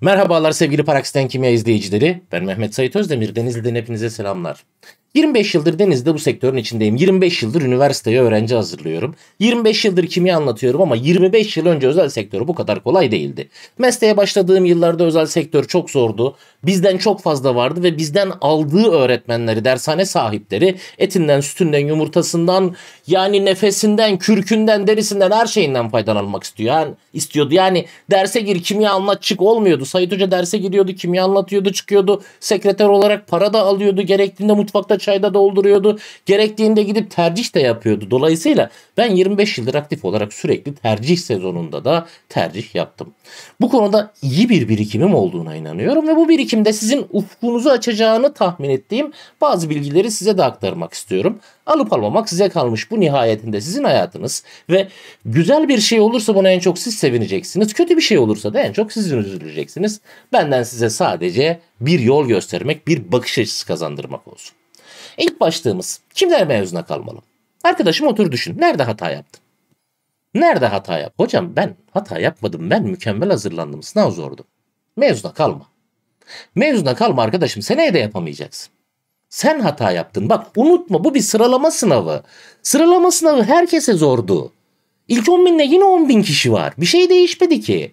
Merhabalar sevgili Paraksiden Kimya izleyicileri. Ben Mehmet Sait Özdemir. Denizli'den hepinize selamlar. 25 yıldır denizde bu sektörün içindeyim. 25 yıldır üniversiteye öğrenci hazırlıyorum. 25 yıldır kimya anlatıyorum ama 25 yıl önce özel sektörü bu kadar kolay değildi. Mesleğe başladığım yıllarda özel sektör çok zordu. Bizden çok fazla vardı ve bizden aldığı öğretmenleri, dershane sahipleri etinden, sütünden, yumurtasından yani nefesinden, kürkünden, derisinden her şeyinden faydalanmak istiyor. Yani istiyordu. Yani derse gir kimya anlat çık olmuyordu. Sayit Hoca derse giriyordu, kimya anlatıyordu, çıkıyordu. Sekreter olarak para da alıyordu. Gerektiğinde mutfakta 3 dolduruyordu. Gerektiğinde gidip tercih de yapıyordu. Dolayısıyla ben 25 yıldır aktif olarak sürekli tercih sezonunda da tercih yaptım. Bu konuda iyi bir birikimim olduğuna inanıyorum ve bu birikimde sizin ufkunuzu açacağını tahmin ettiğim bazı bilgileri size de aktarmak istiyorum. Alıp almamak size kalmış. Bu nihayetinde sizin hayatınız ve güzel bir şey olursa buna en çok siz sevineceksiniz. Kötü bir şey olursa da en çok sizin üzüleceksiniz. Benden size sadece bir yol göstermek, bir bakış açısı kazandırmak olsun. İlk başlığımız kimler mevzuna kalmalı? Arkadaşım otur düşün. Nerede hata yaptın? Nerede hata yap? Hocam ben hata yapmadım. Ben mükemmel hazırlandım. Sınav zordu. Mevzuna kalma. Mevzuna kalma arkadaşım. Seneye de yapamayacaksın. Sen hata yaptın. Bak unutma bu bir sıralama sınavı. Sıralama sınavı herkese zordu. İlk 10 binle yine 10 bin kişi var. Bir şey değişmedi ki.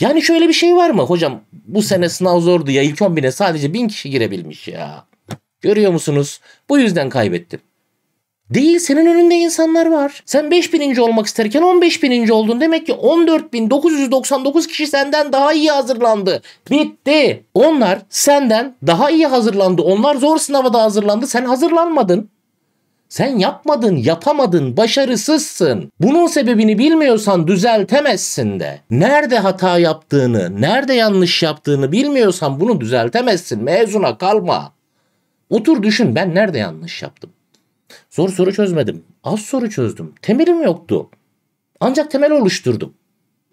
Yani şöyle bir şey var mı? Hocam bu sene sınav zordu ya ilk 10 bine sadece 1000 kişi girebilmiş ya. Görüyor musunuz? Bu yüzden kaybettim. Değil senin önünde insanlar var. Sen 5 bininci olmak isterken 15 bininci oldun. Demek ki 14.999 kişi senden daha iyi hazırlandı. Bitti. Onlar senden daha iyi hazırlandı. Onlar zor sınava da hazırlandı. Sen hazırlanmadın. Sen yapmadın, yapamadın, başarısızsın. Bunun sebebini bilmiyorsan düzeltemezsin de. Nerede hata yaptığını, nerede yanlış yaptığını bilmiyorsan bunu düzeltemezsin. Mezuna kalma. Otur düşün ben nerede yanlış yaptım? Zor soru çözmedim. Az soru çözdüm. Temelim yoktu. Ancak temel oluşturdum.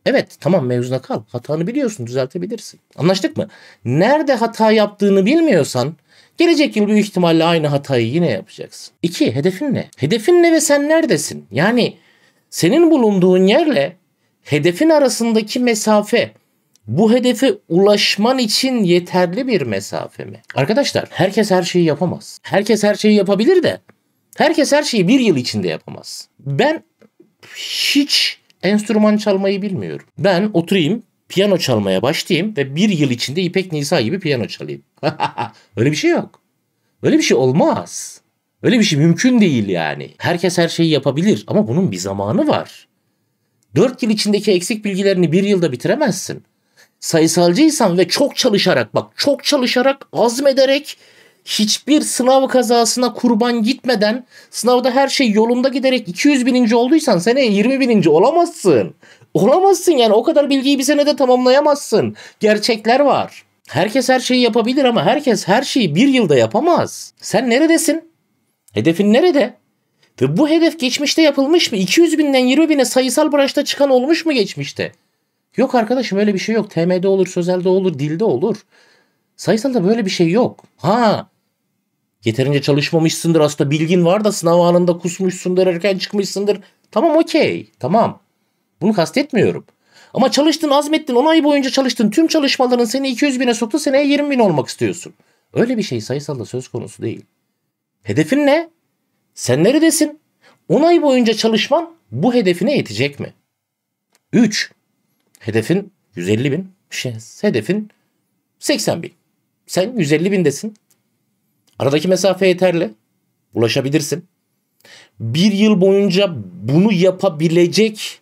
Evet tamam mevzuna kal. Hatanı biliyorsun düzeltebilirsin. Anlaştık mı? Nerede hata yaptığını bilmiyorsan gelecek yıl büyük ihtimalle aynı hatayı yine yapacaksın. İki hedefin ne? Hedefin ne ve sen neredesin? Yani senin bulunduğun yerle hedefin arasındaki mesafe bu hedefe ulaşman için yeterli bir mesafe mi? Arkadaşlar herkes her şeyi yapamaz. Herkes her şeyi yapabilir de herkes her şeyi bir yıl içinde yapamaz. Ben hiç enstrüman çalmayı bilmiyorum. Ben oturayım piyano çalmaya başlayayım ve bir yıl içinde İpek Nisa gibi piyano çalayım. Öyle bir şey yok. Öyle bir şey olmaz. Öyle bir şey mümkün değil yani. Herkes her şeyi yapabilir ama bunun bir zamanı var. Dört yıl içindeki eksik bilgilerini bir yılda bitiremezsin sayısalcıysan ve çok çalışarak bak çok çalışarak azmederek hiçbir sınav kazasına kurban gitmeden sınavda her şey yolunda giderek 200 bininci olduysan seneye 20 bininci olamazsın. Olamazsın yani o kadar bilgiyi bir senede tamamlayamazsın. Gerçekler var. Herkes her şeyi yapabilir ama herkes her şeyi bir yılda yapamaz. Sen neredesin? Hedefin nerede? Ve bu hedef geçmişte yapılmış mı? 200 binden 20 bine sayısal branşta çıkan olmuş mu geçmişte? Yok arkadaşım öyle bir şey yok. TM'de olur, sözelde olur, dilde olur. Sayısalda böyle bir şey yok. Ha yeterince çalışmamışsındır aslında bilgin var da sınav anında kusmuşsundur erken çıkmışsındır. Tamam okey tamam bunu kastetmiyorum. Ama çalıştın azmettin 10 ay boyunca çalıştın tüm çalışmaların seni 200 bine soktu seneye 20 bin olmak istiyorsun. Öyle bir şey sayısalda söz konusu değil. Hedefin ne? Sen neredesin? 10 ay boyunca çalışman bu hedefine yetecek mi? 3. Hedefin 150 bin. Şey, hedefin 80 bin. Sen 150 bindesin. Aradaki mesafe yeterli. Ulaşabilirsin. Bir yıl boyunca bunu yapabilecek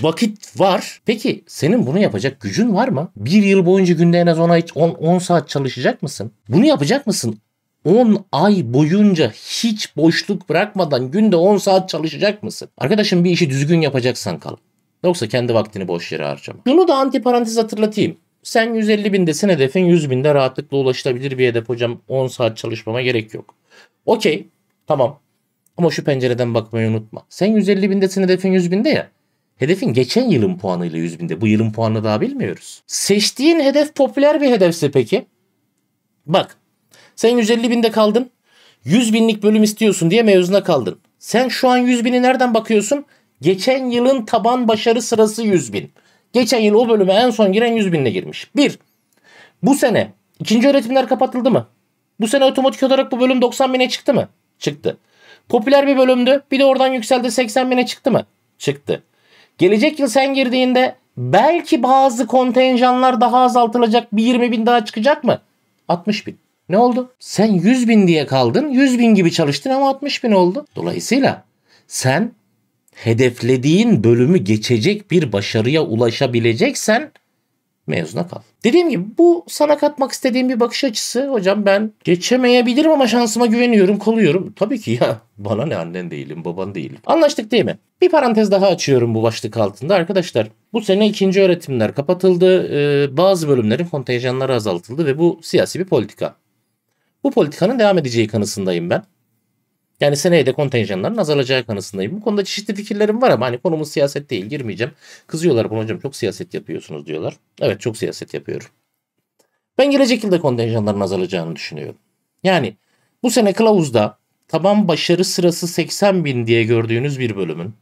vakit var. Peki senin bunu yapacak gücün var mı? Bir yıl boyunca günde en az 10, 10 saat çalışacak mısın? Bunu yapacak mısın? 10 ay boyunca hiç boşluk bırakmadan günde 10 saat çalışacak mısın? Arkadaşım bir işi düzgün yapacaksan kal. Yoksa kendi vaktini boş yere harcama. Bunu da anti parantez hatırlatayım. Sen 150 bindesin hedefin 100 binde rahatlıkla ulaşılabilir bir hedef hocam 10 saat çalışmama gerek yok. Okey tamam ama şu pencereden bakmayı unutma. Sen 150 bindesin hedefin 100 binde ya. Hedefin geçen yılın puanıyla 100 binde. Bu yılın puanını daha bilmiyoruz. Seçtiğin hedef popüler bir hedefse peki? Bak sen 150 binde kaldın. 100 binlik bölüm istiyorsun diye mevzuna kaldın. Sen şu an 100 bini nereden bakıyorsun? Geçen yılın taban başarı sırası 100 bin. Geçen yıl o bölüme en son giren 100 binle girmiş. Bir, bu sene ikinci öğretimler kapatıldı mı? Bu sene otomatik olarak bu bölüm 90 bine çıktı mı? Çıktı. Popüler bir bölümdü. Bir de oradan yükseldi 80 bine çıktı mı? Çıktı. Gelecek yıl sen girdiğinde belki bazı kontenjanlar daha azaltılacak. Bir 20 bin daha çıkacak mı? 60 bin. Ne oldu? Sen 100 bin diye kaldın. 100 bin gibi çalıştın ama 60 bin oldu. Dolayısıyla sen hedeflediğin bölümü geçecek bir başarıya ulaşabileceksen mezuna kal. Dediğim gibi bu sana katmak istediğim bir bakış açısı. Hocam ben geçemeyebilirim ama şansıma güveniyorum, koluyorum. Tabii ki ya bana ne annen değilim, baban değilim. Anlaştık değil mi? Bir parantez daha açıyorum bu başlık altında. Arkadaşlar bu sene ikinci öğretimler kapatıldı. Ee, bazı bölümlerin kontenjanları azaltıldı ve bu siyasi bir politika. Bu politikanın devam edeceği kanısındayım ben. Yani seneye de kontenjanların azalacağı kanısındayım. Bu konuda çeşitli fikirlerim var ama hani konumuz siyaset değil girmeyeceğim. Kızıyorlar bunu hocam çok siyaset yapıyorsunuz diyorlar. Evet çok siyaset yapıyorum. Ben gelecek yılda kontenjanların azalacağını düşünüyorum. Yani bu sene kılavuzda taban başarı sırası 80 bin diye gördüğünüz bir bölümün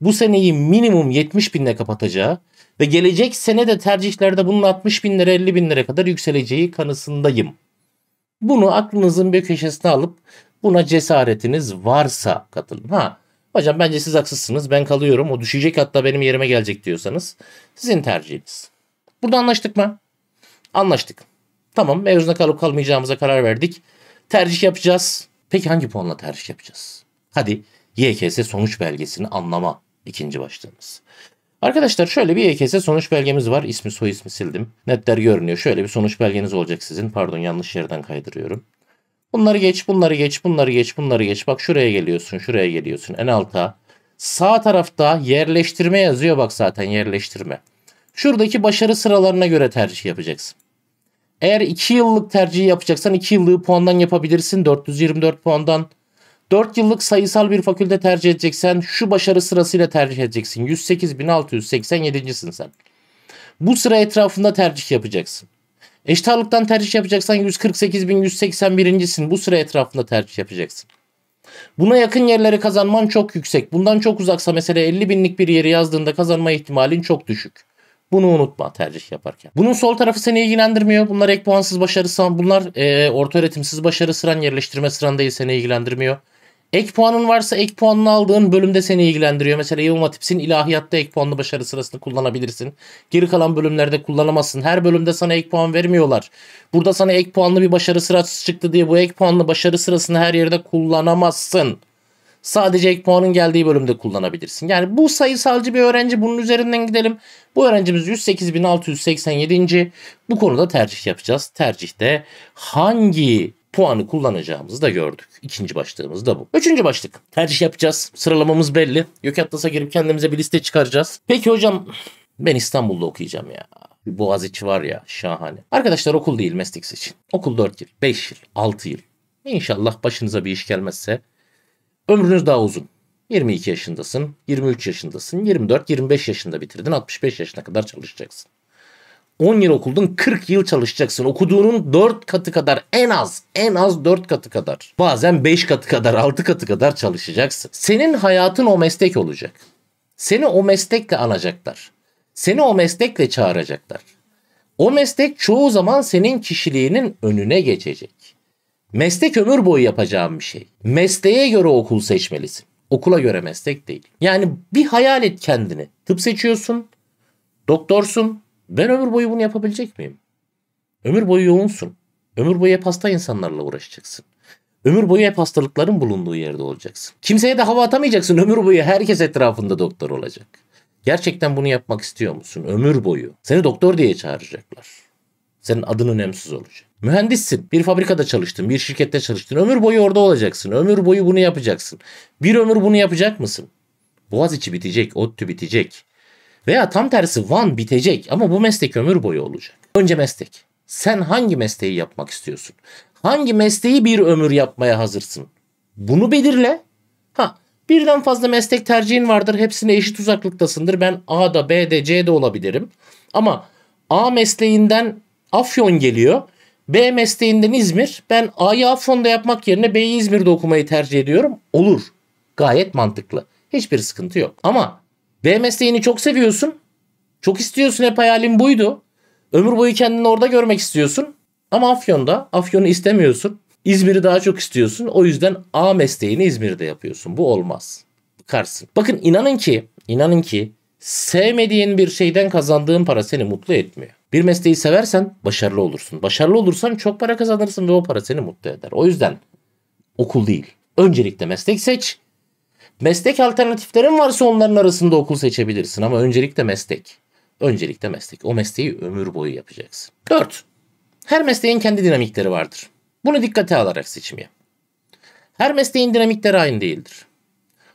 bu seneyi minimum 70 binle kapatacağı ve gelecek sene de tercihlerde bunun 60 bin lira 50 bin lira kadar yükseleceği kanısındayım. Bunu aklınızın bir köşesine alıp Buna cesaretiniz varsa katılın. Ha hocam bence siz haksızsınız ben kalıyorum o düşecek hatta benim yerime gelecek diyorsanız sizin tercihiniz. Burada anlaştık mı? Anlaştık. Tamam mevzuna kalıp kalmayacağımıza karar verdik. Tercih yapacağız. Peki hangi puanla tercih yapacağız? Hadi YKS sonuç belgesini anlama ikinci başlığımız. Arkadaşlar şöyle bir YKS sonuç belgemiz var. İsmi soy ismi sildim. Netler görünüyor. Şöyle bir sonuç belgeniz olacak sizin. Pardon yanlış yerden kaydırıyorum. Bunları geç, bunları geç, bunları geç, bunları geç. Bak şuraya geliyorsun, şuraya geliyorsun en alta. Sağ tarafta yerleştirme yazıyor bak zaten yerleştirme. Şuradaki başarı sıralarına göre tercih yapacaksın. Eğer 2 yıllık tercih yapacaksan 2 yıllığı puandan yapabilirsin 424 puandan. 4 yıllık sayısal bir fakülte tercih edeceksen şu başarı sırasıyla tercih edeceksin. 108.687'sin sen. Bu sıra etrafında tercih yapacaksın. Eşit tercih yapacaksan 148.181.sin. Bu sıra etrafında tercih yapacaksın. Buna yakın yerleri kazanman çok yüksek. Bundan çok uzaksa mesela 50 binlik bir yeri yazdığında kazanma ihtimalin çok düşük. Bunu unutma tercih yaparken. Bunun sol tarafı seni ilgilendirmiyor. Bunlar ek puansız başarı sıran, bunlar e, orta öğretimsiz başarı sıran, yerleştirme sıran değil seni ilgilendirmiyor. Ek puanın varsa ek puanını aldığın bölümde seni ilgilendiriyor. Mesela İmam tipsin ilahiyatta ek puanlı başarı sırasını kullanabilirsin. Geri kalan bölümlerde kullanamazsın. Her bölümde sana ek puan vermiyorlar. Burada sana ek puanlı bir başarı sırası çıktı diye bu ek puanlı başarı sırasını her yerde kullanamazsın. Sadece ek puanın geldiği bölümde kullanabilirsin. Yani bu sayısalcı bir öğrenci bunun üzerinden gidelim. Bu öğrencimiz 108.687. Bu konuda tercih yapacağız. Tercihte hangi puanı kullanacağımızı da gördük. İkinci başlığımız da bu. Üçüncü başlık. Tercih yapacağız. Sıralamamız belli. Yok Atlas'a girip kendimize bir liste çıkaracağız. Peki hocam ben İstanbul'da okuyacağım ya. Bir Boğaziçi var ya şahane. Arkadaşlar okul değil meslek seçin. Okul 4 yıl, 5 yıl, 6 yıl. İnşallah başınıza bir iş gelmezse ömrünüz daha uzun. 22 yaşındasın, 23 yaşındasın, 24, 25 yaşında bitirdin, 65 yaşına kadar çalışacaksın. 10 yıl okuldun, 40 yıl çalışacaksın. Okuduğunun 4 katı kadar en az en az 4 katı kadar. Bazen 5 katı kadar 6 katı kadar çalışacaksın. Senin hayatın o meslek olacak. Seni o meslekle anacaklar. Seni o meslekle çağıracaklar. O meslek çoğu zaman senin kişiliğinin önüne geçecek. Meslek ömür boyu yapacağın bir şey. Mesleğe göre okul seçmelisin. Okula göre meslek değil. Yani bir hayal et kendini. Tıp seçiyorsun, doktorsun, ben ömür boyu bunu yapabilecek miyim? Ömür boyu yoğunsun. Ömür boyu hep hasta insanlarla uğraşacaksın. Ömür boyu hep hastalıkların bulunduğu yerde olacaksın. Kimseye de hava atamayacaksın. Ömür boyu herkes etrafında doktor olacak. Gerçekten bunu yapmak istiyor musun? Ömür boyu. Seni doktor diye çağıracaklar. Senin adın önemsiz olacak. Mühendissin. Bir fabrikada çalıştın, bir şirkette çalıştın. Ömür boyu orada olacaksın. Ömür boyu bunu yapacaksın. Bir ömür bunu yapacak mısın? Boğaz içi bitecek, ODTÜ bitecek. Veya tam tersi van bitecek ama bu meslek ömür boyu olacak. Önce meslek. Sen hangi mesleği yapmak istiyorsun? Hangi mesleği bir ömür yapmaya hazırsın? Bunu belirle. Ha, birden fazla meslek tercihin vardır. Hepsine eşit uzaklıktasındır. Ben A'da, B'de, C'de olabilirim. Ama A mesleğinden Afyon geliyor. B mesleğinden İzmir. Ben A'yı Afyon'da yapmak yerine B'yi İzmir'de okumayı tercih ediyorum. Olur. Gayet mantıklı. Hiçbir sıkıntı yok. Ama ve mesleğini çok seviyorsun. Çok istiyorsun hep hayalin buydu. Ömür boyu kendini orada görmek istiyorsun. Ama Afyon'da Afyon'u istemiyorsun. İzmir'i daha çok istiyorsun. O yüzden A mesleğini İzmir'de yapıyorsun. Bu olmaz. Bıkarsın. Bakın inanın ki, inanın ki sevmediğin bir şeyden kazandığın para seni mutlu etmiyor. Bir mesleği seversen başarılı olursun. Başarılı olursan çok para kazanırsın ve o para seni mutlu eder. O yüzden okul değil. Öncelikle meslek seç. Meslek alternatiflerin varsa onların arasında okul seçebilirsin ama öncelikle meslek. Öncelikle meslek. O mesleği ömür boyu yapacaksın. 4. Her mesleğin kendi dinamikleri vardır. Bunu dikkate alarak seçim yap. Her mesleğin dinamikleri aynı değildir.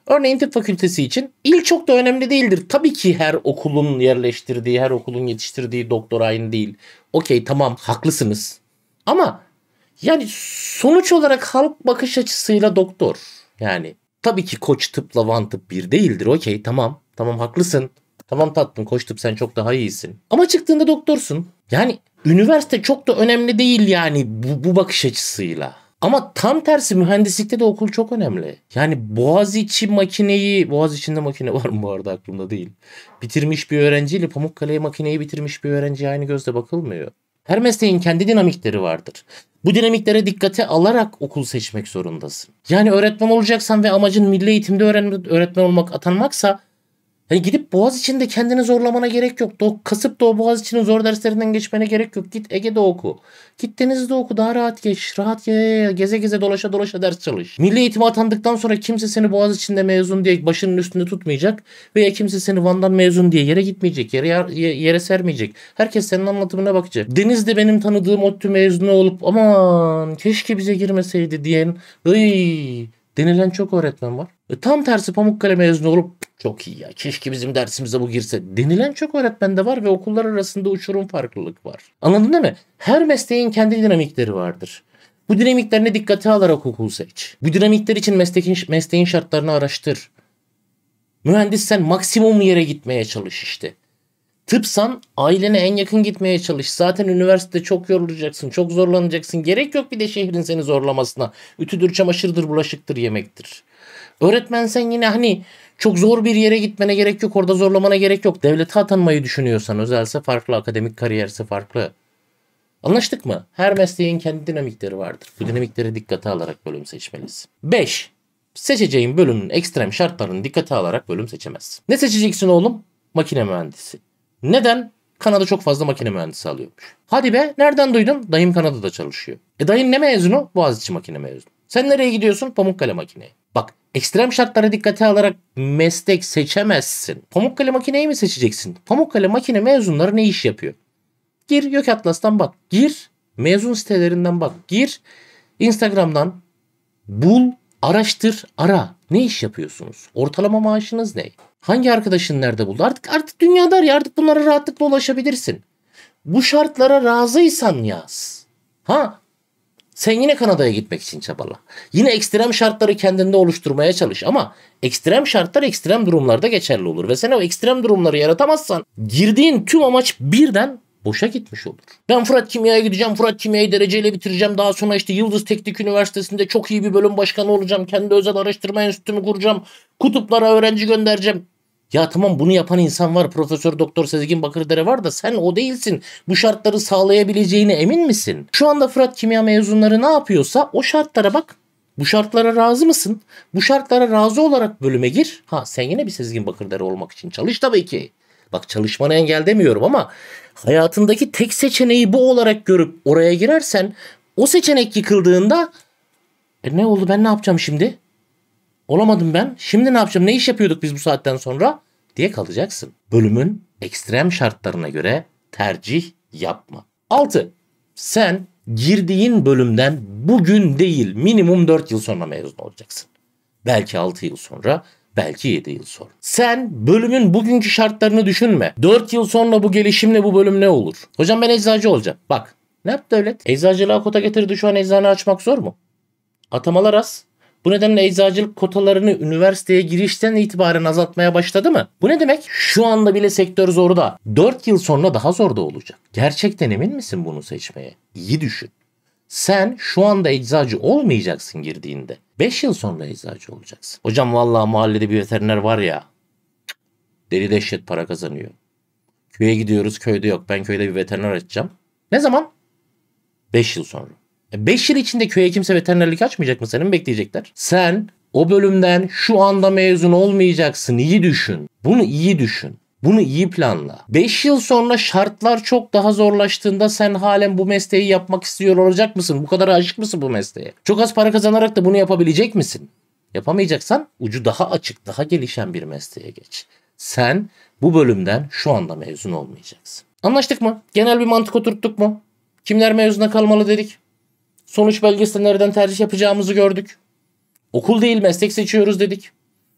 Örneğin tıp fakültesi için il çok da önemli değildir. Tabii ki her okulun yerleştirdiği, her okulun yetiştirdiği doktor aynı değil. Okey tamam haklısınız. Ama yani sonuç olarak halk bakış açısıyla doktor. Yani Tabii ki koç tıpla van tıp bir değildir. Okey tamam. Tamam haklısın. Tamam tatlım koç tıp sen çok daha iyisin. Ama çıktığında doktorsun. Yani üniversite çok da önemli değil yani bu, bu bakış açısıyla. Ama tam tersi mühendislikte de okul çok önemli. Yani Boğaziçi makineyi, Boğaziçi'nde makine var mı bu arada aklımda değil. Bitirmiş bir öğrenciyle Pamukkale makineyi bitirmiş bir öğrenci aynı gözle bakılmıyor. Her mesleğin kendi dinamikleri vardır. Bu dinamiklere dikkate alarak okul seçmek zorundasın. Yani öğretmen olacaksan ve amacın milli eğitimde öğretmen olmak atanmaksa yani gidip boğaz içinde kendini zorlamana gerek yok. Do kasıp da o boğaz içinin zor derslerinden geçmene gerek yok. Git Ege'de oku. Git Denizli'de oku daha rahat geç. Rahat ye, ye, ye. geze geze dolaşa dolaşa ders çalış. Milli eğitime atandıktan sonra kimse seni boğaz içinde mezun diye başının üstünde tutmayacak. Veya kimse seni Van'dan mezun diye yere gitmeyecek. Yere, yere sermeyecek. Herkes senin anlatımına bakacak. Denizli benim tanıdığım ODTÜ mezunu olup aman keşke bize girmeseydi diyen ıy, denilen çok öğretmen var. E, tam tersi Pamukkale mezunu olup çok iyi ya keşke bizim dersimize bu girse denilen çok öğretmen de var ve okullar arasında uçurum farklılık var. Anladın değil mi? Her mesleğin kendi dinamikleri vardır. Bu dinamiklerine dikkate alarak okul seç. Bu dinamikler için mesleğin, mesleğin şartlarını araştır. Mühendissen maksimum yere gitmeye çalış işte. Tıpsan ailene en yakın gitmeye çalış. Zaten üniversitede çok yorulacaksın, çok zorlanacaksın. Gerek yok bir de şehrin seni zorlamasına. Ütüdür, çamaşırdır, bulaşıktır, yemektir. Öğretmen sen yine hani çok zor bir yere gitmene gerek yok. Orada zorlamana gerek yok. Devlete atanmayı düşünüyorsan özelse farklı, akademik kariyerse farklı. Anlaştık mı? Her mesleğin kendi dinamikleri vardır. Bu dinamikleri dikkate alarak bölüm seçmelisin. 5. Seçeceğin bölümün ekstrem şartlarını dikkate alarak bölüm seçemezsin. Ne seçeceksin oğlum? Makine mühendisi. Neden? Kanada çok fazla makine mühendisi alıyormuş. Hadi be nereden duydun? Dayım Kanada'da çalışıyor. E dayın ne mezunu? Boğaziçi makine mezunu. Sen nereye gidiyorsun? Pamukkale makineye. Ekstrem şartları dikkate alarak meslek seçemezsin. Pamukkale makineyi mi seçeceksin? Pamukkale makine mezunları ne iş yapıyor? Gir yok Atlas'tan bak. Gir mezun sitelerinden bak. Gir Instagram'dan bul, araştır, ara. Ne iş yapıyorsunuz? Ortalama maaşınız ne? Hangi arkadaşın nerede buldu? Artık artık dünyada ya artık bunlara rahatlıkla ulaşabilirsin. Bu şartlara razıysan yaz. Ha sen yine Kanada'ya gitmek için çabala. Yine ekstrem şartları kendinde oluşturmaya çalış ama ekstrem şartlar ekstrem durumlarda geçerli olur ve sen o ekstrem durumları yaratamazsan girdiğin tüm amaç birden boşa gitmiş olur. Ben Fırat Kimya'ya gideceğim. Fırat Kimya'yı dereceyle bitireceğim. Daha sonra işte Yıldız Teknik Üniversitesi'nde çok iyi bir bölüm başkanı olacağım. Kendi özel araştırma enstitümü kuracağım. Kutuplara öğrenci göndereceğim. Ya tamam bunu yapan insan var. Profesör Doktor Sezgin Bakırdere var da sen o değilsin. Bu şartları sağlayabileceğine emin misin? Şu anda Fırat Kimya mezunları ne yapıyorsa o şartlara bak. Bu şartlara razı mısın? Bu şartlara razı olarak bölüme gir. Ha sen yine bir Sezgin Bakırdere olmak için çalış tabii ki. Bak çalışmanı engel demiyorum ama hayatındaki tek seçeneği bu olarak görüp oraya girersen o seçenek yıkıldığında e ne oldu ben ne yapacağım şimdi? Olamadım ben. Şimdi ne yapacağım? Ne iş yapıyorduk biz bu saatten sonra? diye kalacaksın. Bölümün ekstrem şartlarına göre tercih yapma. 6. Sen girdiğin bölümden bugün değil minimum 4 yıl sonra mezun olacaksın. Belki 6 yıl sonra, belki 7 yıl sonra. Sen bölümün bugünkü şartlarını düşünme. 4 yıl sonra bu gelişimle bu bölüm ne olur? Hocam ben eczacı olacağım. Bak ne yaptı devlet? Eczacılığa kota getirdi şu an eczane açmak zor mu? Atamalar az. Bu nedenle eczacılık kotalarını üniversiteye girişten itibaren azaltmaya başladı mı? Bu ne demek? Şu anda bile sektör zorda. 4 yıl sonra daha zor da olacak. Gerçekten emin misin bunu seçmeye? İyi düşün. Sen şu anda eczacı olmayacaksın girdiğinde. 5 yıl sonra eczacı olacaksın. Hocam vallahi mahallede bir veteriner var ya. Deli dehşet para kazanıyor. Köye gidiyoruz köyde yok. Ben köyde bir veteriner açacağım. Ne zaman? 5 yıl sonra. 5 yıl içinde köye kimse veterinerlik açmayacak mı senin bekleyecekler. Sen o bölümden şu anda mezun olmayacaksın iyi düşün. Bunu iyi düşün. Bunu iyi planla. 5 yıl sonra şartlar çok daha zorlaştığında sen halen bu mesleği yapmak istiyor olacak mısın? Bu kadar aşık mısın bu mesleğe? Çok az para kazanarak da bunu yapabilecek misin? Yapamayacaksan ucu daha açık, daha gelişen bir mesleğe geç. Sen bu bölümden şu anda mezun olmayacaksın. Anlaştık mı? Genel bir mantık oturttuk mu? Kimler mezuna kalmalı dedik? Sonuç belgesinde nereden tercih yapacağımızı gördük. Okul değil meslek seçiyoruz dedik.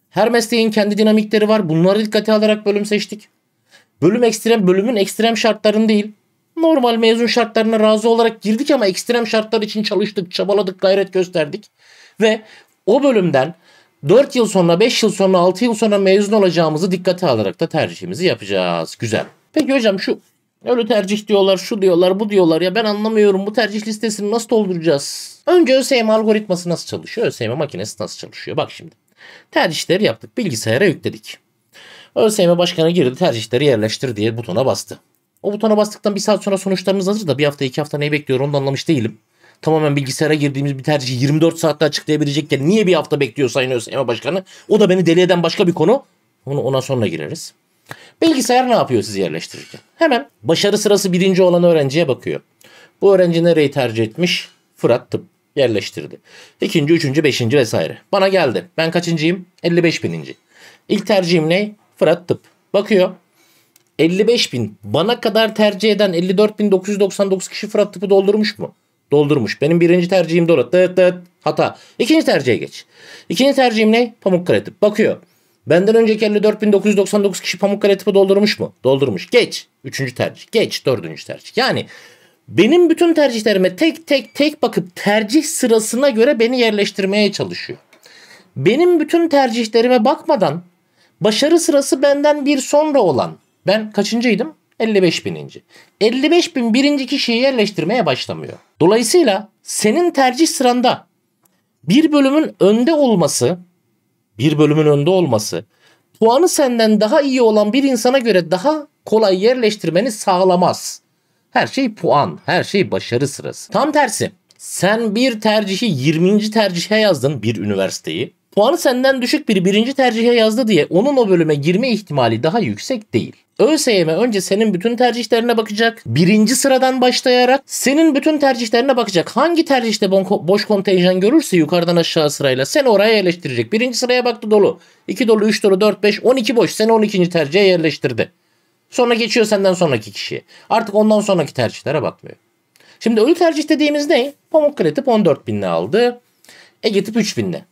Her mesleğin kendi dinamikleri var. Bunları dikkate alarak bölüm seçtik. Bölüm ekstrem bölümün ekstrem şartların değil. Normal mezun şartlarına razı olarak girdik ama ekstrem şartlar için çalıştık, çabaladık, gayret gösterdik. Ve o bölümden 4 yıl sonra, 5 yıl sonra, 6 yıl sonra mezun olacağımızı dikkate alarak da tercihimizi yapacağız. Güzel. Peki hocam şu Öyle tercih diyorlar, şu diyorlar, bu diyorlar. Ya ben anlamıyorum bu tercih listesini nasıl dolduracağız? Önce ÖSYM algoritması nasıl çalışıyor? ÖSYM makinesi nasıl çalışıyor? Bak şimdi. Tercihleri yaptık. Bilgisayara yükledik. ÖSYM başkanı girdi tercihleri yerleştir diye butona bastı. O butona bastıktan bir saat sonra sonuçlarımız hazır da bir hafta iki hafta neyi bekliyor onu da anlamış değilim. Tamamen bilgisayara girdiğimiz bir tercihi 24 saatte açıklayabilecekken niye bir hafta bekliyor Sayın ÖSYM Başkanı? O da beni deli eden başka bir konu. Onu ona sonra gireriz. Bilgisayar ne yapıyor sizi yerleştirirken? Hemen başarı sırası birinci olan öğrenciye bakıyor. Bu öğrenci nereyi tercih etmiş? Fırat tıp yerleştirdi. İkinci, üçüncü, beşinci vesaire. Bana geldi. Ben kaçıncıyım? 55 bininci. İlk tercihim ne? Fırat tıp. Bakıyor. 55 bin. Bana kadar tercih eden 54.999 kişi Fırat tıpı doldurmuş mu? Doldurmuş. Benim birinci tercihim dolar. Dıt dıt. Hata. İkinci tercihe geç. İkinci tercihim ne? Pamukkale tıp. Bakıyor. Benden önceki 54.999 kişi Pamukkale tıpı doldurmuş mu? Doldurmuş. Geç. Üçüncü tercih. Geç. Dördüncü tercih. Yani benim bütün tercihlerime tek tek tek bakıp tercih sırasına göre beni yerleştirmeye çalışıyor. Benim bütün tercihlerime bakmadan başarı sırası benden bir sonra olan. Ben kaçıncıydım? 55 bininci. 55 bin birinci kişiyi yerleştirmeye başlamıyor. Dolayısıyla senin tercih sıranda bir bölümün önde olması bir bölümün önde olması puanı senden daha iyi olan bir insana göre daha kolay yerleştirmeni sağlamaz. Her şey puan, her şey başarı sırası. Tam tersi. Sen bir tercihi 20. tercihe yazdın bir üniversiteyi puanı senden düşük bir birinci tercihe yazdı diye onun o bölüme girme ihtimali daha yüksek değil. ÖSYM önce senin bütün tercihlerine bakacak. Birinci sıradan başlayarak senin bütün tercihlerine bakacak. Hangi tercihte boş kontenjan görürse yukarıdan aşağı sırayla sen oraya yerleştirecek. Birinci sıraya baktı dolu. 2 dolu, 3 dolu, 4, 5, 12 boş. Seni 12. tercihe yerleştirdi. Sonra geçiyor senden sonraki kişiye. Artık ondan sonraki tercihlere bakmıyor. Şimdi ölü tercih dediğimiz ne? Pamukkale tip 14 binle aldı. Ege tip 3 binle.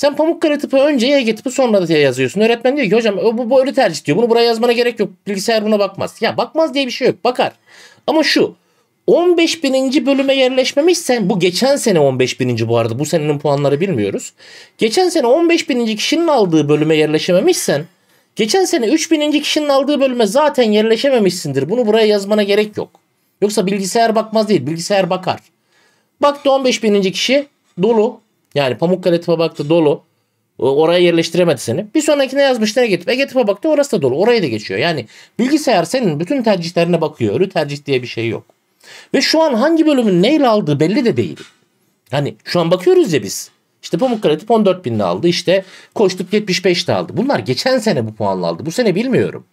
Sen Pamukkale tıpı önce YG tıpı sonra da yazıyorsun. Öğretmen diyor ki hocam e, bu, bu ölü tercih diyor. Bunu buraya yazmana gerek yok. Bilgisayar buna bakmaz. Ya bakmaz diye bir şey yok. Bakar. Ama şu 15 bininci bölüme yerleşmemişsen bu geçen sene 15 bininci bu arada bu senenin puanları bilmiyoruz. Geçen sene 15 bininci kişinin aldığı bölüme yerleşememişsen geçen sene 3 bininci kişinin aldığı bölüme zaten yerleşememişsindir. Bunu buraya yazmana gerek yok. Yoksa bilgisayar bakmaz değil bilgisayar bakar. Baktı 15 bininci kişi dolu yani Pamukkale tipe baktı dolu. Oraya yerleştiremedi seni. Bir sonraki ne yazmış nereye getirip Ege tipe baktı orası da dolu. Oraya da geçiyor. Yani bilgisayar senin bütün tercihlerine bakıyor. Ölü tercih diye bir şey yok. Ve şu an hangi bölümün neyle aldığı belli de değil. Hani şu an bakıyoruz ya biz. İşte Pamukkale tip 14 binle aldı. İşte koştuk 75'te aldı. Bunlar geçen sene bu puanla aldı. Bu sene bilmiyorum.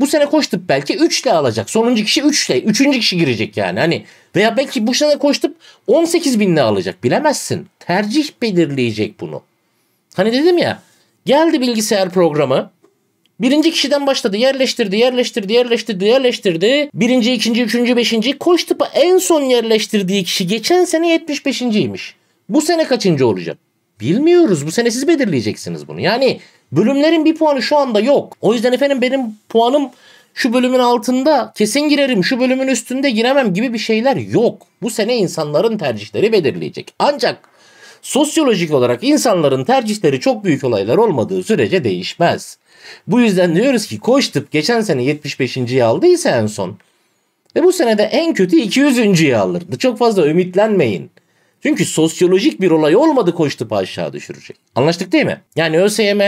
Bu sene koştup belki 3 ile alacak. Sonuncu kişi 3 ile. Üçüncü kişi girecek yani. Hani veya belki bu sene koştup 18 bin ile alacak. Bilemezsin. Tercih belirleyecek bunu. Hani dedim ya geldi bilgisayar programı. Birinci kişiden başladı. Yerleştirdi, yerleştirdi, yerleştirdi, yerleştirdi. Birinci, ikinci, üçüncü, beşinci. Koş tıpa en son yerleştirdiği kişi geçen sene 75.ymiş. Bu sene kaçıncı olacak? Bilmiyoruz. Bu sene siz belirleyeceksiniz bunu. Yani Bölümlerin bir puanı şu anda yok. O yüzden efendim benim puanım şu bölümün altında kesin girerim, şu bölümün üstünde giremem gibi bir şeyler yok. Bu sene insanların tercihleri belirleyecek. Ancak sosyolojik olarak insanların tercihleri çok büyük olaylar olmadığı sürece değişmez. Bu yüzden diyoruz ki koş tıp geçen sene 75.yi aldıysa en son ve bu sene de en kötü 200.yi alırdı. Çok fazla ümitlenmeyin. Çünkü sosyolojik bir olay olmadı koş tıpı aşağı düşürecek. Anlaştık değil mi? Yani ÖSYM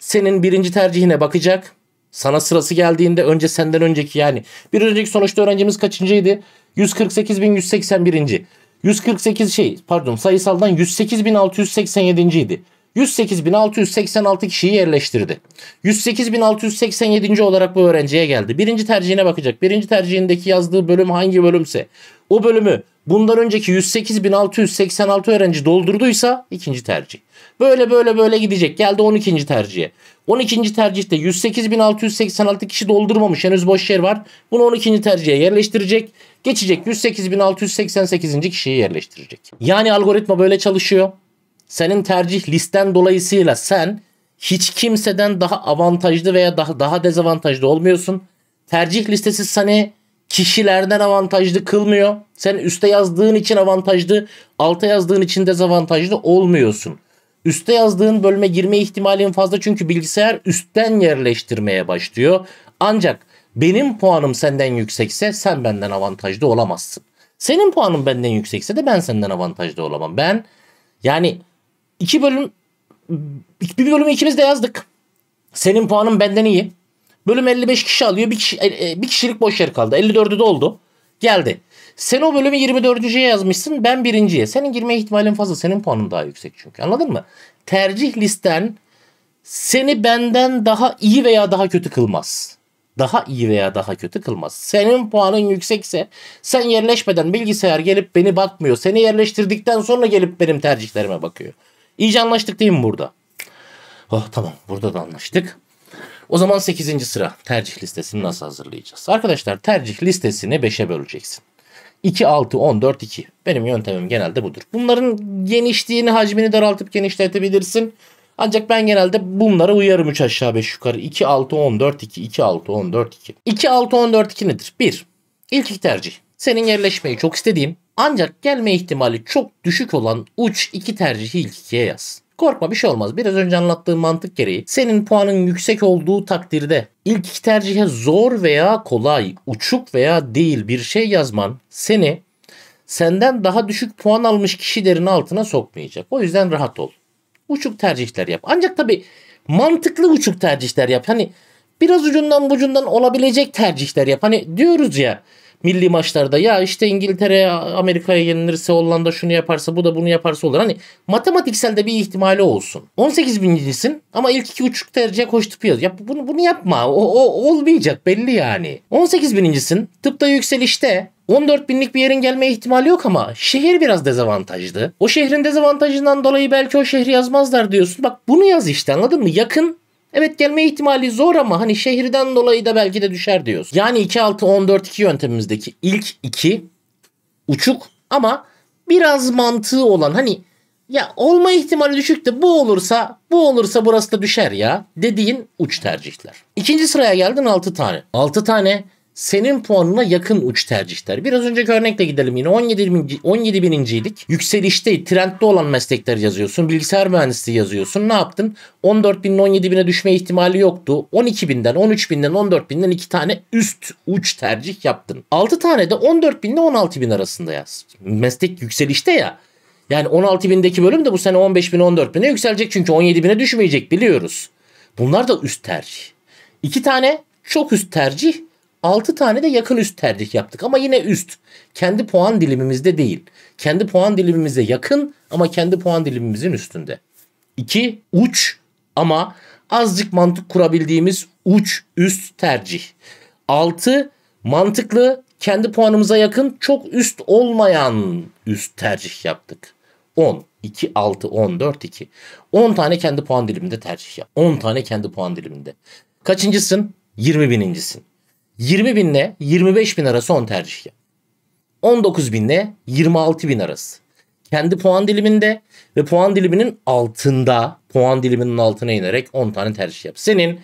senin birinci tercihine bakacak. Sana sırası geldiğinde önce senden önceki yani. Bir önceki sonuçta öğrencimiz kaçıncıydı? 148.181. 148 şey pardon sayısaldan 108.687. idi. 108.686 kişiyi yerleştirdi. 108.687. olarak bu öğrenciye geldi. Birinci tercihine bakacak. Birinci tercihindeki yazdığı bölüm hangi bölümse o bölümü bundan önceki 108.686 öğrenci doldurduysa ikinci tercih. Böyle böyle böyle gidecek. Geldi 12. tercihe. 12. tercihte 108.686 kişi doldurmamış. Henüz boş yer var. Bunu 12. tercihe yerleştirecek. Geçecek 108.688. kişiyi yerleştirecek. Yani algoritma böyle çalışıyor. Senin tercih listen dolayısıyla sen hiç kimseden daha avantajlı veya daha, daha dezavantajlı olmuyorsun. Tercih listesi seni kişilerden avantajlı kılmıyor. Sen üste yazdığın için avantajlı, alta yazdığın için dezavantajlı olmuyorsun. Üste yazdığın bölüme girme ihtimalin fazla çünkü bilgisayar üstten yerleştirmeye başlıyor. Ancak benim puanım senden yüksekse sen benden avantajlı olamazsın. Senin puanın benden yüksekse de ben senden avantajlı olamam. Ben yani iki bölüm bir bölümü ikimiz de yazdık. Senin puanın benden iyi. Bölüm 55 kişi alıyor. Bir, kişi, e, e, bir kişilik boş yer kaldı. 54'ü doldu. Geldi. Sen o bölümü 24.ye yazmışsın. Ben birinciye. Senin girme ihtimalin fazla. Senin puanın daha yüksek çünkü. Anladın mı? Tercih listen seni benden daha iyi veya daha kötü kılmaz. Daha iyi veya daha kötü kılmaz. Senin puanın yüksekse sen yerleşmeden bilgisayar gelip beni bakmıyor. Seni yerleştirdikten sonra gelip benim tercihlerime bakıyor. İyice anlaştık değil mi burada? Oh tamam burada da anlaştık. O zaman 8. sıra tercih listesini nasıl hazırlayacağız? Arkadaşlar tercih listesini 5'e böleceksin. 2, 6, 14, 2. Benim yöntemim genelde budur. Bunların genişliğini, hacmini daraltıp genişletebilirsin. Ancak ben genelde bunlara uyarım 3 aşağı 5 yukarı. 2, 6, 14, 2, 2, 6, 14, 2. 2, 6, 14, 2 nedir? 1. İlk iki tercih. Senin yerleşmeyi çok istediğin ancak gelme ihtimali çok düşük olan uç iki tercihi ilk ikiye yaz. Korkma bir şey olmaz. Biraz önce anlattığım mantık gereği senin puanın yüksek olduğu takdirde ilk iki tercihe zor veya kolay, uçuk veya değil bir şey yazman seni senden daha düşük puan almış kişilerin altına sokmayacak. O yüzden rahat ol. Uçuk tercihler yap. Ancak tabii mantıklı uçuk tercihler yap. Hani biraz ucundan bucundan olabilecek tercihler yap. Hani diyoruz ya milli maçlarda ya işte İngiltere Amerika'ya yenilirse Hollanda şunu yaparsa bu da bunu yaparsa olur. Hani matematiksel de bir ihtimali olsun. 18 bincisin ama ilk iki buçuk tercihe koşturuyoruz. Ya bunu, bunu yapma. O, o, olmayacak belli yani. 18 bincisin. Tıpta yükselişte. 14 binlik bir yerin gelme ihtimali yok ama şehir biraz dezavantajlı. O şehrin dezavantajından dolayı belki o şehri yazmazlar diyorsun. Bak bunu yaz işte anladın mı? Yakın Evet gelme ihtimali zor ama hani şehirden dolayı da belki de düşer diyoruz. Yani 2-6-14-2 yöntemimizdeki ilk iki uçuk ama biraz mantığı olan hani ya olma ihtimali düşük de bu olursa bu olursa burası da düşer ya dediğin uç tercihler. İkinci sıraya geldin 6 tane. 6 tane senin puanına yakın uç tercihler. Biraz önceki örnekle gidelim yine. 17, bin, 17 bininciydik. Yükselişte trendde olan meslekler yazıyorsun. Bilgisayar mühendisliği yazıyorsun. Ne yaptın? 14 binin 17 bine düşme ihtimali yoktu. 12 binden, 13 binden, 14 binden 2 tane üst uç tercih yaptın. 6 tane de 14 binle 16 bin arasında yaz. Meslek yükselişte ya. Yani 16 bindeki bölüm de bu sene 15 bin 14 bine yükselecek çünkü 17 bine düşmeyecek biliyoruz. Bunlar da üst tercih. İki tane çok üst tercih 6 tane de yakın üst tercih yaptık ama yine üst. Kendi puan dilimimizde değil. Kendi puan dilimimize yakın ama kendi puan dilimimizin üstünde. 2 uç ama azıcık mantık kurabildiğimiz uç üst tercih. 6 mantıklı kendi puanımıza yakın çok üst olmayan üst tercih yaptık. 10 2 6 14 2. 10 tane kendi puan diliminde tercih yap. 10 tane kendi puan diliminde. Kaçıncısın? 20 binincisinin. 20 bin ile 25 bin arası 10 tercih. 19 bin ile 26 bin arası. Kendi puan diliminde ve puan diliminin altında puan diliminin altına inerek 10 tane tercih yap. Senin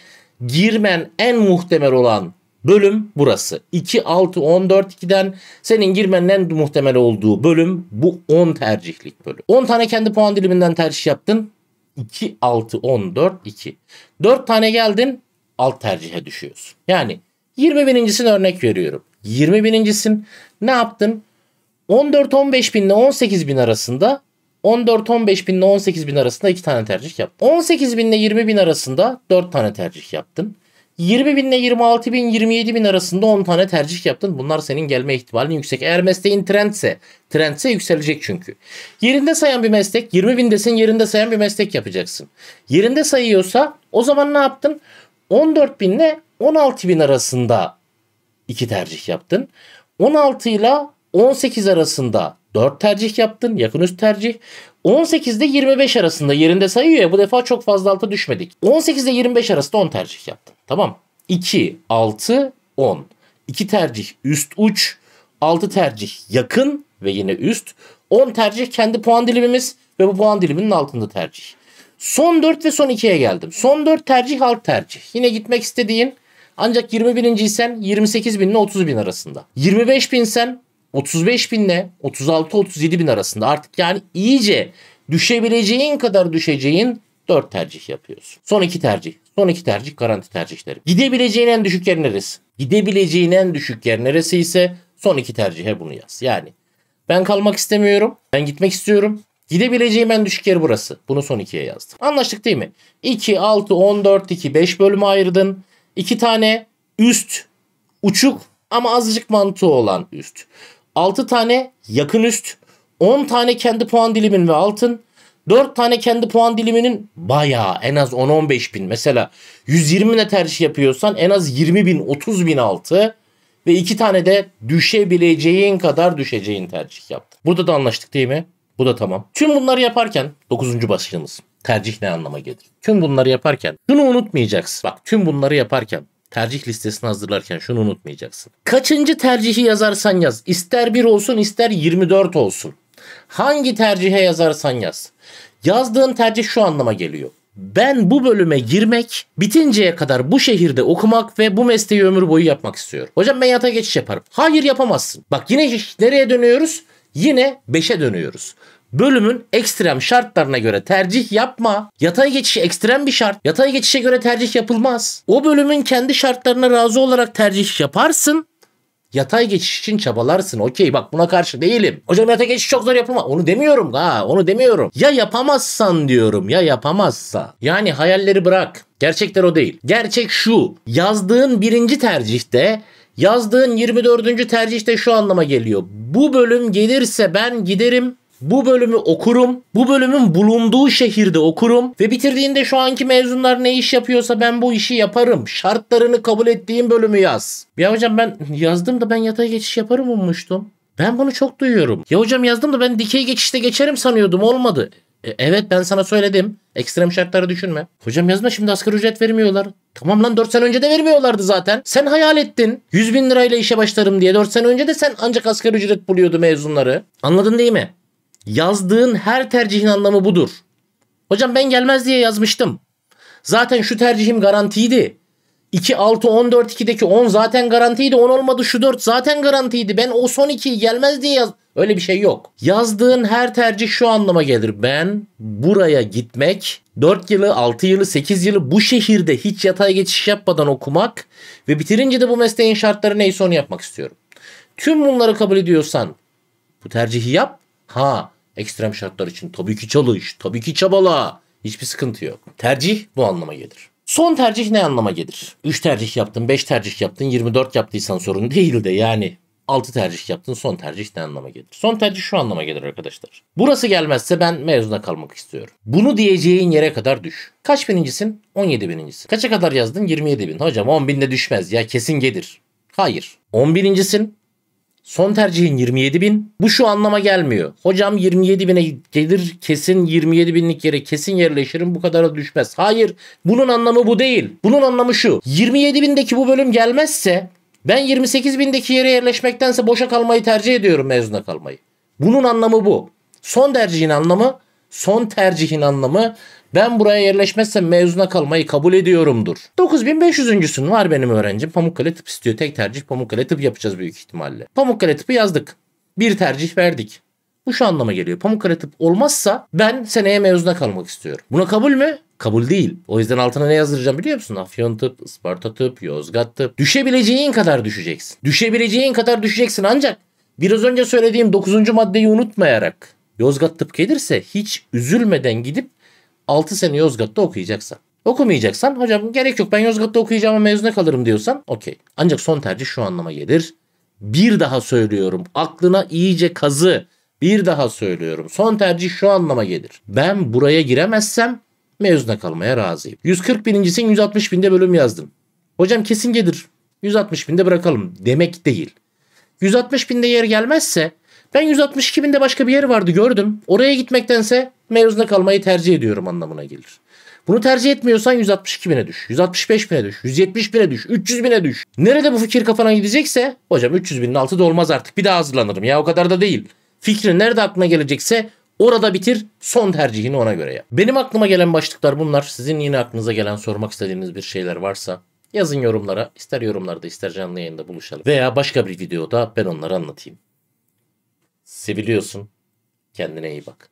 girmen en muhtemel olan bölüm burası. 2, 6, 14, 2'den senin girmenin en muhtemel olduğu bölüm bu 10 tercihlik bölüm. 10 tane kendi puan diliminden tercih yaptın. 2, 6, 14, 2. 4 tane geldin alt tercihe düşüyorsun. Yani 20 binincisin örnek veriyorum. 20 binincisin ne yaptın? 14-15 bin ile 18 bin arasında 14-15 bin ile 18 bin arasında 2 tane tercih yaptın. 18 bin ile 20 bin arasında 4 tane tercih yaptın. 20 bin ile 26 bin 27 bin arasında 10 tane tercih yaptın. Bunlar senin gelme ihtimalin yüksek. Eğer mesleğin trendse, trendse yükselecek çünkü. Yerinde sayan bir meslek 20 bin desin yerinde sayan bir meslek yapacaksın. Yerinde sayıyorsa o zaman ne yaptın? 14 bin ile 16 bin arasında iki tercih yaptın. 16 ile 18 arasında 4 tercih yaptın. Yakın üst tercih. 18 ile 25 arasında yerinde sayıyor ya bu defa çok fazla alta düşmedik. 18 ile 25 arasında 10 tercih yaptın. Tamam. 2, 6, 10. 2 tercih üst uç. 6 tercih yakın ve yine üst. 10 tercih kendi puan dilimimiz ve bu puan diliminin altında tercih. Son 4 ve son 2'ye geldim. Son 4 tercih alt tercih. Yine gitmek istediğin ancak 20 bininci 28 bin ile 30 bin arasında. 25 binsen 35 bin ile 36-37 bin arasında artık yani iyice düşebileceğin kadar düşeceğin 4 tercih yapıyorsun. Son iki tercih. Son iki tercih garanti tercihleri. Gidebileceğin en düşük yer neresi? Gidebileceğin en düşük yer neresi ise son iki tercihe bunu yaz. Yani ben kalmak istemiyorum. Ben gitmek istiyorum. Gidebileceğim en düşük yer burası. Bunu son ikiye yazdım. Anlaştık değil mi? 2, 6, 14, 2, 5 bölümü ayırdın. 2 tane üst uçuk ama azıcık mantığı olan üst. 6 tane yakın üst. 10 tane kendi puan dilimin ve altın. 4 tane kendi puan diliminin bayağı en az 10-15 bin. Mesela 120 ne tercih yapıyorsan en az 20 bin 30 bin altı ve 2 tane de düşebileceğin kadar düşeceğin tercih yaptı. Burada da anlaştık değil mi? Bu da tamam. Tüm bunları yaparken 9. başlığımız tercih ne anlama gelir? Tüm bunları yaparken şunu unutmayacaksın. Bak tüm bunları yaparken tercih listesini hazırlarken şunu unutmayacaksın. Kaçıncı tercihi yazarsan yaz. İster 1 olsun ister 24 olsun. Hangi tercihe yazarsan yaz. Yazdığın tercih şu anlama geliyor. Ben bu bölüme girmek, bitinceye kadar bu şehirde okumak ve bu mesleği ömür boyu yapmak istiyorum. Hocam ben yata geçiş yaparım. Hayır yapamazsın. Bak yine nereye dönüyoruz? Yine 5'e dönüyoruz. Bölümün ekstrem şartlarına göre tercih yapma. Yatay geçiş ekstrem bir şart. Yatay geçişe göre tercih yapılmaz. O bölümün kendi şartlarına razı olarak tercih yaparsın yatay geçiş için çabalarsın. Okey bak buna karşı değilim. Hocam yatay geçiş çok zor yapılma. Onu demiyorum da, onu demiyorum. Ya yapamazsan diyorum ya yapamazsa. Yani hayalleri bırak. Gerçekler o değil. Gerçek şu. Yazdığın birinci tercihte yazdığın 24. tercihte şu anlama geliyor. Bu bölüm gelirse ben giderim bu bölümü okurum. Bu bölümün bulunduğu şehirde okurum. Ve bitirdiğinde şu anki mezunlar ne iş yapıyorsa ben bu işi yaparım. Şartlarını kabul ettiğim bölümü yaz. Ya hocam ben yazdım da ben yatay geçiş yaparım ummuştum. Ben bunu çok duyuyorum. Ya hocam yazdım da ben dikey geçişte geçerim sanıyordum olmadı. E, evet ben sana söyledim. Ekstrem şartları düşünme. Hocam yazma şimdi asgari ücret vermiyorlar. Tamam lan 4 sene önce de vermiyorlardı zaten. Sen hayal ettin. 100 bin lirayla işe başlarım diye 4 sene önce de sen ancak asgari ücret buluyordu mezunları. Anladın değil mi? Yazdığın her tercihin anlamı budur. Hocam ben gelmez diye yazmıştım. Zaten şu tercihim garantiydi. 2 6 14 2'deki 10 zaten garantiydi. 10 olmadı şu 4 zaten garantiydi. Ben o son 2 gelmez diye yaz Öyle bir şey yok. Yazdığın her tercih şu anlama gelir. Ben buraya gitmek, 4 yılı, 6 yılı, 8 yılı bu şehirde hiç yatay geçiş yapmadan okumak ve bitirince de bu mesleğin şartları neyse onu yapmak istiyorum. Tüm bunları kabul ediyorsan bu tercihi yap. Ha Ekstrem şartlar için tabii ki çalış, tabii ki çabala. Hiçbir sıkıntı yok. Tercih bu anlama gelir. Son tercih ne anlama gelir? 3 tercih yaptın, 5 tercih yaptın, 24 yaptıysan sorun değil de yani 6 tercih yaptın son tercih ne anlama gelir? Son tercih şu anlama gelir arkadaşlar. Burası gelmezse ben mezuna kalmak istiyorum. Bunu diyeceğin yere kadar düş. Kaç binincisin? 17 binincisin. Kaça kadar yazdın? 27 bin. Hocam 10 binde düşmez ya kesin gelir. Hayır. 10 binincisin. Son tercihin 27 bin. Bu şu anlama gelmiyor. Hocam 27 bine gelir kesin 27 binlik yere kesin yerleşirim bu kadara düşmez. Hayır bunun anlamı bu değil. Bunun anlamı şu. 27 bindeki bu bölüm gelmezse ben 28 bindeki yere yerleşmektense boşa kalmayı tercih ediyorum mezuna kalmayı. Bunun anlamı bu. Son tercihin anlamı son tercihin anlamı ben buraya yerleşmezsem mezuna kalmayı kabul ediyorumdur. 9500.sün var benim öğrencim. Pamukkale tıp istiyor. Tek tercih Pamukkale tıp yapacağız büyük ihtimalle. Pamukkale tıpı yazdık. Bir tercih verdik. Bu şu anlama geliyor. Pamukkale tıp olmazsa ben seneye mezuna kalmak istiyorum. Buna kabul mü? kabul değil. O yüzden altına ne yazdıracağım biliyor musun? Afyon tıp, Isparta tıp, Yozgat tıp. Düşebileceğin kadar düşeceksin. Düşebileceğin kadar düşeceksin ancak biraz önce söylediğim 9. maddeyi unutmayarak Yozgat tıp gelirse hiç üzülmeden gidip 6 sene Yozgat'ta okuyacaksan. Okumayacaksan hocam gerek yok ben Yozgat'ta okuyacağım okuyacağıma mezuna kalırım diyorsan okey. Ancak son tercih şu anlama gelir. Bir daha söylüyorum aklına iyice kazı. Bir daha söylüyorum son tercih şu anlama gelir. Ben buraya giremezsem mezuna kalmaya razıyım. 140 binincisin 160 binde bölüm yazdım. Hocam kesin gelir 160 binde bırakalım demek değil. 160 binde yer gelmezse ben 162 binde başka bir yer vardı gördüm. Oraya gitmektense mevzuda kalmayı tercih ediyorum anlamına gelir. Bunu tercih etmiyorsan 162 bine düş, 165 bine düş, 170 bine düş, 300 bine düş. Nerede bu fikir kafana gidecekse hocam 300 binin altı da olmaz artık bir daha hazırlanırım ya o kadar da değil. Fikrin nerede aklına gelecekse orada bitir son tercihini ona göre yap. Benim aklıma gelen başlıklar bunlar. Sizin yine aklınıza gelen sormak istediğiniz bir şeyler varsa yazın yorumlara. İster yorumlarda ister canlı yayında buluşalım. Veya başka bir videoda ben onları anlatayım. Seviliyorsun. Kendine iyi bak.